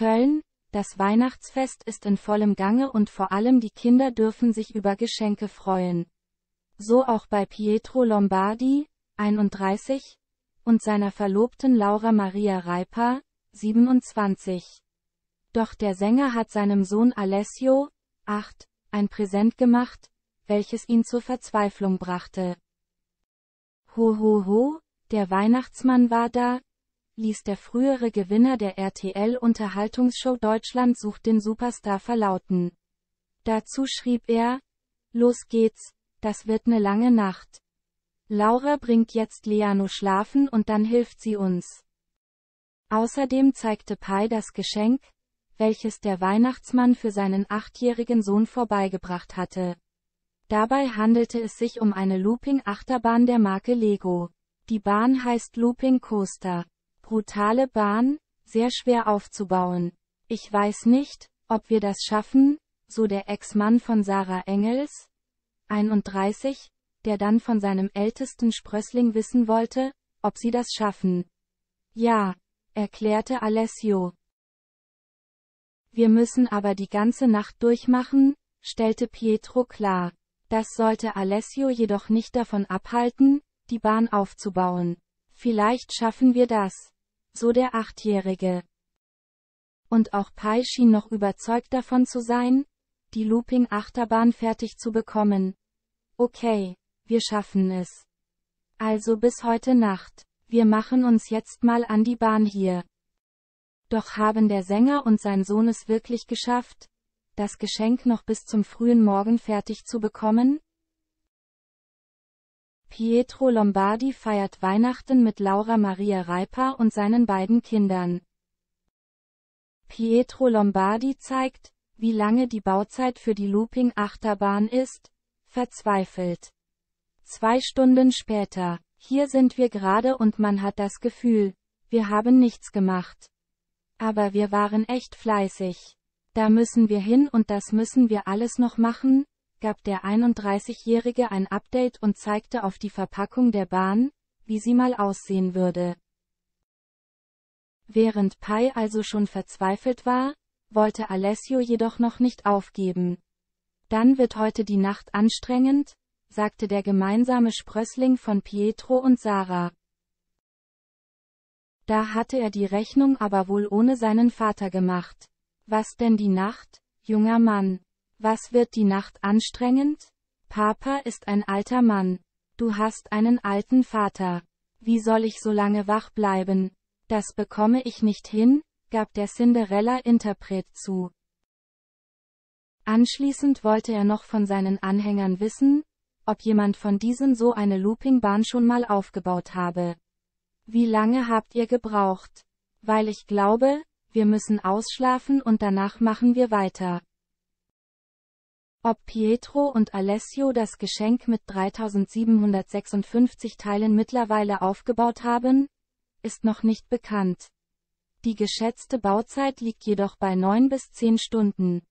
Köln, das Weihnachtsfest ist in vollem Gange und vor allem die Kinder dürfen sich über Geschenke freuen. So auch bei Pietro Lombardi, 31, und seiner Verlobten Laura Maria Reipa, 27. Doch der Sänger hat seinem Sohn Alessio, 8, ein Präsent gemacht, welches ihn zur Verzweiflung brachte. Ho ho ho, der Weihnachtsmann war da, ließ der frühere Gewinner der RTL-Unterhaltungsshow Deutschland sucht den Superstar verlauten. Dazu schrieb er, Los geht's, das wird ne lange Nacht. Laura bringt jetzt Leano schlafen und dann hilft sie uns. Außerdem zeigte Pai das Geschenk, welches der Weihnachtsmann für seinen achtjährigen Sohn vorbeigebracht hatte. Dabei handelte es sich um eine Looping-Achterbahn der Marke Lego. Die Bahn heißt Looping Coaster brutale Bahn, sehr schwer aufzubauen. Ich weiß nicht, ob wir das schaffen, so der Ex-Mann von Sarah Engels, 31, der dann von seinem ältesten Sprössling wissen wollte, ob sie das schaffen. Ja, erklärte Alessio. Wir müssen aber die ganze Nacht durchmachen, stellte Pietro klar. Das sollte Alessio jedoch nicht davon abhalten, die Bahn aufzubauen. Vielleicht schaffen wir das so der Achtjährige. Und auch Pai schien noch überzeugt davon zu sein, die Looping-Achterbahn fertig zu bekommen. Okay, wir schaffen es. Also bis heute Nacht, wir machen uns jetzt mal an die Bahn hier. Doch haben der Sänger und sein Sohn es wirklich geschafft, das Geschenk noch bis zum frühen Morgen fertig zu bekommen? Pietro Lombardi feiert Weihnachten mit Laura Maria Reiper und seinen beiden Kindern. Pietro Lombardi zeigt, wie lange die Bauzeit für die Looping-Achterbahn ist, verzweifelt. Zwei Stunden später, hier sind wir gerade und man hat das Gefühl, wir haben nichts gemacht. Aber wir waren echt fleißig. Da müssen wir hin und das müssen wir alles noch machen, gab der 31-Jährige ein Update und zeigte auf die Verpackung der Bahn, wie sie mal aussehen würde. Während Pai also schon verzweifelt war, wollte Alessio jedoch noch nicht aufgeben. Dann wird heute die Nacht anstrengend, sagte der gemeinsame Sprössling von Pietro und Sarah. Da hatte er die Rechnung aber wohl ohne seinen Vater gemacht. Was denn die Nacht, junger Mann? Was wird die Nacht anstrengend? Papa ist ein alter Mann. Du hast einen alten Vater. Wie soll ich so lange wach bleiben? Das bekomme ich nicht hin, gab der Cinderella-Interpret zu. Anschließend wollte er noch von seinen Anhängern wissen, ob jemand von diesen so eine Loopingbahn schon mal aufgebaut habe. Wie lange habt ihr gebraucht? Weil ich glaube, wir müssen ausschlafen und danach machen wir weiter. Ob Pietro und Alessio das Geschenk mit 3756 Teilen mittlerweile aufgebaut haben, ist noch nicht bekannt. Die geschätzte Bauzeit liegt jedoch bei 9 bis 10 Stunden.